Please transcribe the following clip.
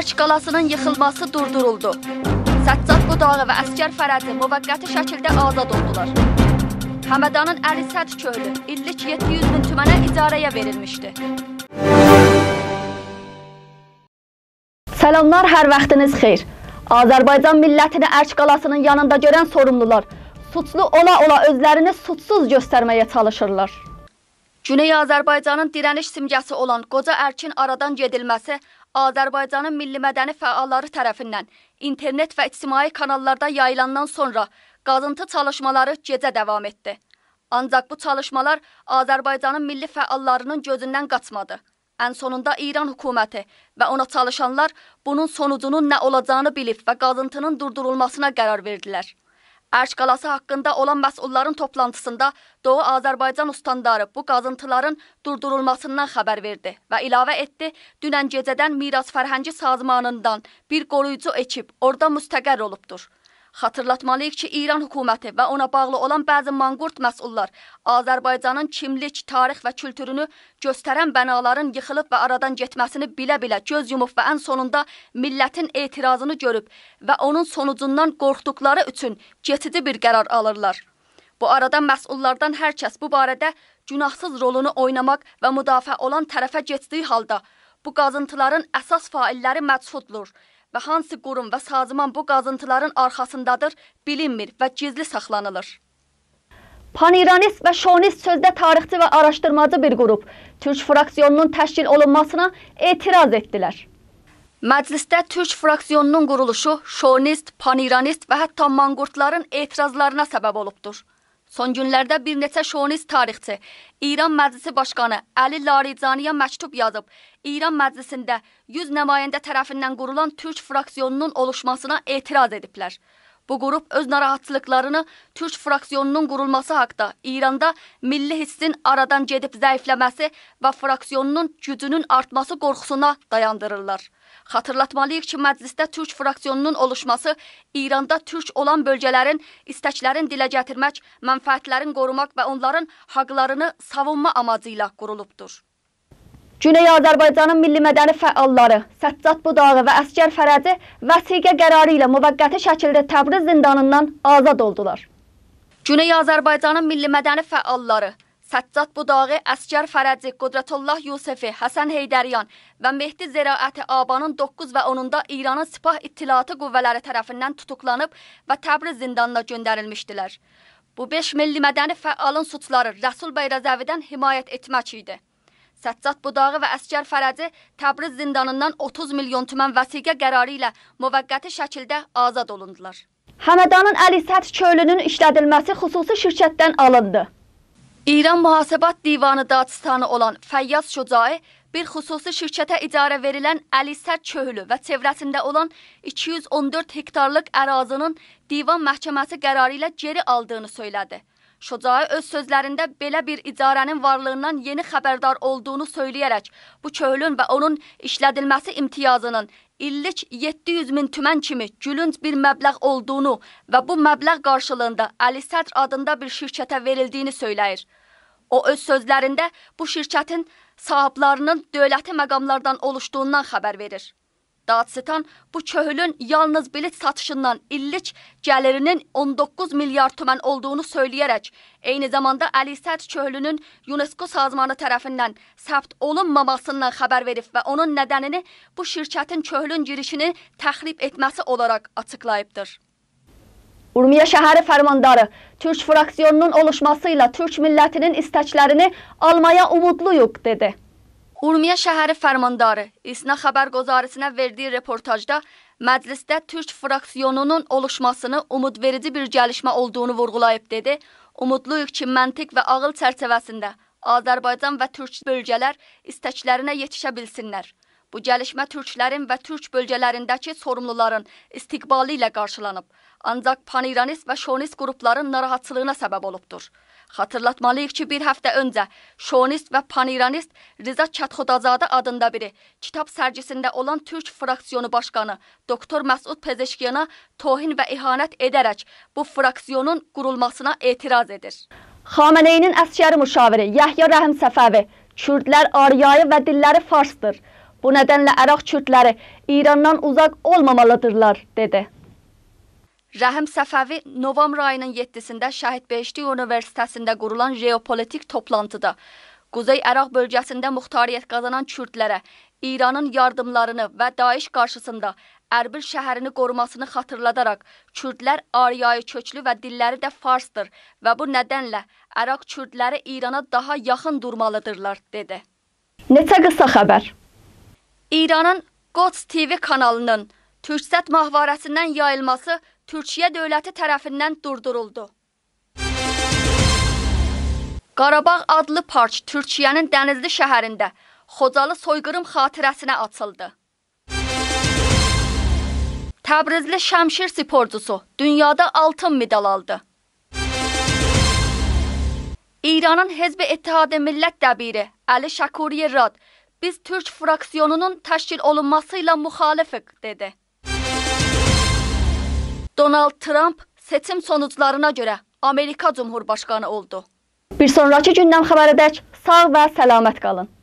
Kerç qalasının yıxılması durduruldu. Səccad Qudağı və Əskər Fərəzi müvəqqəti şəkildə azad oldular. Həmədanın Əlisət köylü illik 700 min tümənə icarəyə verilmişdi. Salamlar, hər vaxtınız xeyir. Azərbaycan millətini Ərç qalasının yanında görən sorumlular suçlu ola-ola özlərini suçsuz göstərməyə çalışırlar. Güney Azərbaycanın dirəniş simgəsi olan qoca ərkin aradan gedilməsi Azərbaycanın milli mədəni fəalları tərəfindən internet və ictimai kanallarda yayılandan sonra qazıntı çalışmaları gecə davam etdi. Ancaq bu çalışmalar Azərbaycanın milli fəallarının gözündən qaçmadı. Ən sonunda İran hökuməti və ona çalışanlar bunun sonucunun nə olacağını bilib və qazıntının durdurulmasına qərar verdilər. Ərş qalası haqqında olan məsulların toplantısında Doğu Azərbaycan ustandarı bu qazıntıların durdurulmasından xəbər verdi və ilavə etdi, dünən gecədən Miras Fərhəngi Sazmanından bir qoruyucu ekip orada müstəqər olubdur. Xatırlatmalıyıq ki, İran hökuməti və ona bağlı olan bəzi manqurt məsullar Azərbaycanın kimlik, tarix və kültürünü göstərən bənaların yıxılıb və aradan getməsini bilə-bilə göz yumub və ən sonunda millətin etirazını görüb və onun sonucundan qorxduqları üçün geçici bir qərar alırlar. Bu arada məsullardan hər kəs bu barədə günahsız rolunu oynamaq və müdafiə olan tərəfə getdiyi halda bu qazıntıların əsas failləri məqsuddur və hansı qurum və saziman bu qazıntıların arxasındadır bilinmir və gizli saxlanılır. Paniranist və şonist sözdə tarixçi və araşdırmacı bir qrup Türk fraksiyonunun təşkil olunmasına etiraz etdilər. Məclisdə Türk fraksiyonunun quruluşu şonist, paniranist və hətta manqurtların etirazlarına səbəb olubdur. Son günlərdə bir neçə şovinist tarixçi İran Məclisi Başqanı Əli Larijaniyə məktub yazıb. İran Məclisində 100 nümayəndə tərəfindən qurulan Türk fraksiyonunun oluşmasına etiraz ediblər. Bu qrup öz narahatçılıqlarını Türk fraksiyonunun qurulması haqqında İranda milli hissin aradan gedib zəifləməsi və fraksiyonunun gücünün artması qorxusuna dayandırırlar. Xatırlatmalıyıq ki, məclisdə Türk fraksiyonunun oluşması İranda Türk olan bölgələrin istəklərin dilə gətirmək, mənfəətlərin qorumaq və onların haqlarını savunma amacı ilə qurulubdur. Güney Azərbaycanın milli mədəni fəalları Səccad Budağı və Əsgər Fərəci vəsiqə qərarı ilə müvəqqəti şəkildə Təbriz zindanından azad oldular. Güney Azərbaycanın milli mədəni fəalları Səccad Budağı, Əsgər Fərəci, Qudratullah Yusefi, Həsən Heydəryan və Mehdi Ziraəti Abanın 9 və 10-da İranın Sipah İttilatı qüvvələri tərəfindən tutuqlanıb və Təbriz zindanına göndərilmişdilər. Bu 5 milli mədəni fəalın suçları Rəsul bəy Rəzəvidən himayət etmək idi. Səccad Budağı və Əsgər Fərəci Təbriz zindanından 30 milyon tümən vəsiqə qərarı ilə müvəqqəti şəkildə azad olundular. Həmədanın Əlisət çölünün işlədilməsi xüsusi şirkətdən alındı. İran Mühasibat Divanı dacistanı olan Fəyyaz Şucai bir xüsusi şirkətə idarə verilən Əlisət çölü və çevrəsində olan 214 hektarlıq ərazinin divan məhkəməsi qərarı ilə geri aldığını söylədi. Şocay öz sözlərində belə bir idarənin varlığından yeni xəbərdar olduğunu söyləyərək, bu köhlün və onun işlədilməsi imtiyazının illik 700 min tümən kimi gülünc bir məbləğ olduğunu və bu məbləğ qarşılığında Əli Sədr adında bir şirkətə verildiyini söyləyir. O öz sözlərində bu şirkətin sahiblərinin dövləti məqamlardan oluşduğundan xəbər verir. Dadstan bu köhülün yalnız bilet satışından illik gəlirinin 19 milyard tümən olduğunu söyləyərək, eyni zamanda Əli Səd köhülünün UNESCO sazmanı tərəfindən səbt olunmamasından xəbər verib və onun nədənini bu şirkətin köhülün girişini təxrib etməsi olaraq açıqlayıbdır. Urmiya şəhəri fərmandarı Türk fraksiyonunun oluşması ilə Türk millətinin istəklərini almaya umudluyuq dedi. Urmiya şəhəri fərmandarı İSNA xəbər qozarısına verdiyi reportajda məclisdə Türk fraksiyonunun oluşmasını ümidverici bir gəlişmə olduğunu vurğulayıb dedi. Umudluyuq ki, məntiq və ağıl çərçivəsində Azərbaycan və türk bölgələr istəklərinə yetişə bilsinlər. Bu gəlişmə türklərin və türk bölgələrindəki sorumluların istiqbalı ilə qarşılanıb, ancaq paniranist və şonist qrupların narahatçılığına səbəb olubdur. Xatırlatmalıyıq ki, bir həftə öncə şonist və paniranist Rıza Çətxodazadə adında biri kitab sərgisində olan Türk fraksiyonu başqanı doktor Məsud Pezeşkiyana tohin və ihanət edərək bu fraksiyonun qurulmasına etiraz edir. Xameneyinin əsgəri müşaviri Yəhya Rəhim Səfəvi Kürdlər ariyayı və dilləri farsdır. Bu nədənlə Əraq Kürdləri İrandan uzaq olmamalıdırlar, dedi. Rəhim Səfəvi Novam rayının 7-sində Şəhid Behişti Universitetində qurulan jeopolitik toplantıda Quzey Əraq bölgəsində muxtariyyət qazanan Kürdlərə İranın yardımlarını və Daeş qarşısında Ərbil şəhərini qorumasını xatırladaraq, Kürdlər ariyayı köklü və dilləri də farsdır və bu nədənlə Əraq Kürdləri İrana daha yaxın durmalıdırlar, dedi. Neçə qısa xəbər. İranın Qots TV kanalının Türksət mahvarəsindən yayılması Türkiyə dövləti tərəfindən durduruldu. Qarabağ adlı park Türkiyənin Dənizli şəhərində Xocalı soyqırım xatirəsinə açıldı. Təbrizli Şəmşir sporcusu dünyada altın medal aldı. İranın Hezb-i Ettihad-ı Millət dəbiri Əli Şakuri Rad biz Türk fraksiyonunun təşkil olunmasıyla müxalifik, dedi. Donald Trump seçim sonuçlarına görə Amerika Cumhurbaşqanı oldu. Bir sonrakı gündən xəbər edək. Sağ və səlamət qalın.